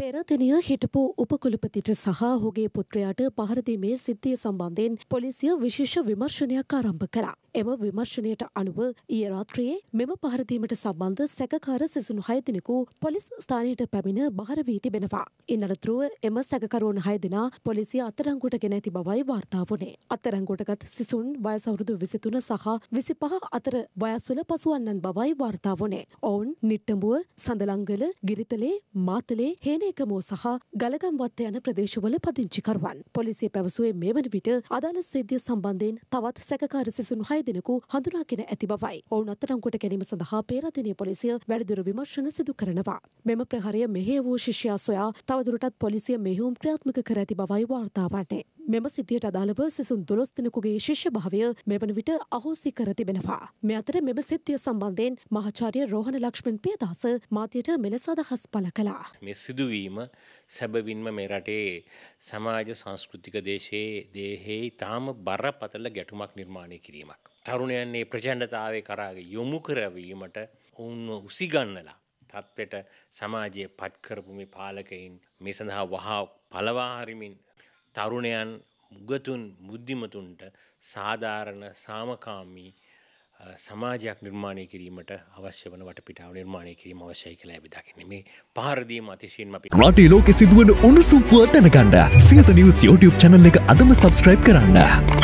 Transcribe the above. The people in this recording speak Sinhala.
පෙරදිනිය හිටපු උපකුලපතිට සහ ඔහුගේ පුත්‍රයාට පහරදීමේ සිද්ධිය සම්බන්ධයෙන් පොලිසිය විශේෂ විමර්ශනයක් ආරම්භ කළා. එම විමර්ශනයට අනුව ඊයේ රාත්‍රියේ මෙම පහරදීමට සම්බන්ධ සැකකාර සිසුණු හය දෙනෙකු පොලිස් ස්ථානයට පැමිණ බහර වී තිබෙනවා. ඉන් අනතුරුව එම සැකකරුවන් හය දෙනා පොලිසිය අත්අඩංගුවට ගෙන ඇති බවයි වාර්තා වුණේ. අත්අඩංගුවටගත් සිසුන් වයස අවුරුදු 23 සහ 25 අතර වයස්වල පසුවන්නන් බවයි වාර්තා වුණේ. ඔවුන් නිට්ටඹුව, සඳලංගල, ගිරිතලේ, මාතලේ, හේනේකමෝ සහ ගලගම්වත්ත යන ප්‍රදේශවල පදිංචිකරුවන්. පොලිසිය පැවසුවේ මේ වන විට අදාළ සිද්ධිය සම්බන්ධයෙන් තවත් සැකකාර සිසුන් හය හය දෙනෙකු හඳුනාගෙන ඇති බවයි. ඔවුන් අත්අඩංගුවට ගැනීම සඳහා පේරාදෙණිය පොලිසිය වැඩිදුර විමර්ශන සිදු කරනවා. මෙම ප්‍රහාරය මෙහෙය වූ ශිෂ්‍යයා සොයා තවදුරටත් පොලිසිය මෙහෙයුම් ක්‍රියාත්මක කර ඇති බවයි වාර්තා වන්නේ. මෙම සිද්ධියට අදාළව සිසුන් දොළොස් දෙනෙකුගේ ශිෂ්‍ය භාවය මෙවන විට අහෝසි කර තිබෙනවා. මේ අතර මෙම සිද්ධිය සම්බන්ධයෙන් මහාචාර්ය රෝහණ ලක්ෂ්මන් පියදාස මාධ්‍යයට මෙලෙස අදහස් පළ කළා. මේ සිදුවීම සැබවින්ම මේ රටේ සමාජ සංස්කෘතික දේශයේ දේහේ ඊටාම බරපතල ගැටුමක් නිර්මාණය කිරීමක්. තරුණයන්නේ ප්‍රචණ්ඩතාවේ කරාගේ යොමු කරවීමට ඔවුන්ව උසිගන්නලා තත්වෙට සමාජයේ පත්කරපු මේ පාලකයින් මේ සඳහා වහා පලවාහරිමින් තරුණයන් මුගතුන් බුද්ධිමතුන්ට සාධාරණ සාමකාමී සමාජයක් නිර්මාණය කිරීමට අවශ්‍ය වන වටපිටාව නිර්මාණය කිරීම අවශ්‍යයි කියලා අපි දකින්නේ. මේ පහරදීම අතිශයින්ම අපි රටේ ලෝකෙ සිදුවන උණුසුම් පුව දැනගන්න සියත නිවුස් YouTube channel එක අදම subscribe කරන්න.